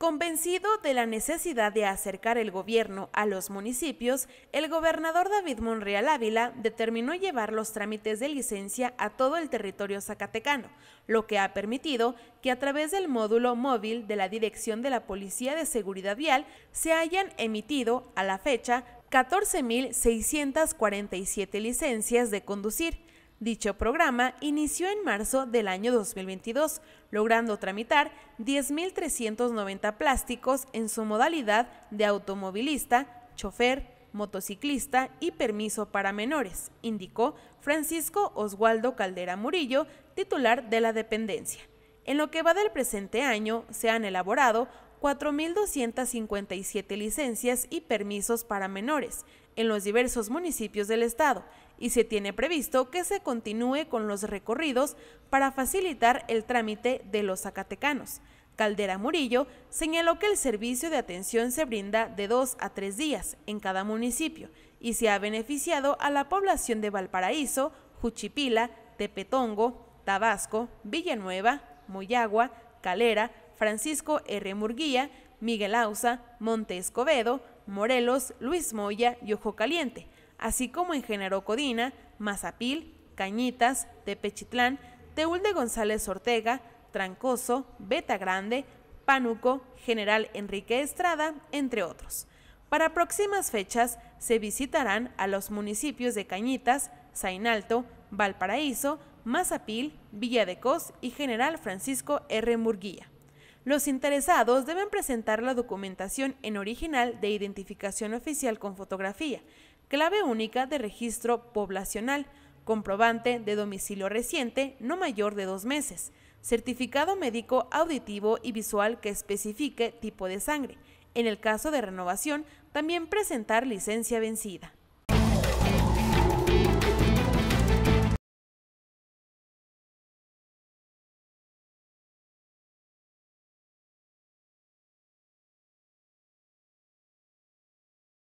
Convencido de la necesidad de acercar el gobierno a los municipios, el gobernador David Monreal Ávila determinó llevar los trámites de licencia a todo el territorio zacatecano, lo que ha permitido que a través del módulo móvil de la Dirección de la Policía de Seguridad Vial se hayan emitido, a la fecha, 14.647 licencias de conducir, Dicho programa inició en marzo del año 2022, logrando tramitar 10.390 plásticos en su modalidad de automovilista, chofer, motociclista y permiso para menores, indicó Francisco Oswaldo Caldera Murillo, titular de la dependencia. En lo que va del presente año, se han elaborado 4.257 licencias y permisos para menores en los diversos municipios del estado y se tiene previsto que se continúe con los recorridos para facilitar el trámite de los zacatecanos. Caldera Murillo señaló que el servicio de atención se brinda de dos a tres días en cada municipio y se ha beneficiado a la población de Valparaíso, Juchipila, Tepetongo, Tabasco, Villanueva, Moyagua, Calera, Francisco R. Murguía, Miguel Ausa, Monte Escobedo, Morelos, Luis Moya y Ojo Caliente, así como en Generó Codina, Mazapil, Cañitas, Tepechitlán, de González Ortega, Trancoso, Beta Grande, Pánuco, General Enrique Estrada, entre otros. Para próximas fechas se visitarán a los municipios de Cañitas, Zainalto, Valparaíso, Mazapil, Villa de Cos y General Francisco R. Murguía. Los interesados deben presentar la documentación en original de identificación oficial con fotografía, clave única de registro poblacional, comprobante de domicilio reciente no mayor de dos meses, certificado médico auditivo y visual que especifique tipo de sangre. En el caso de renovación, también presentar licencia vencida.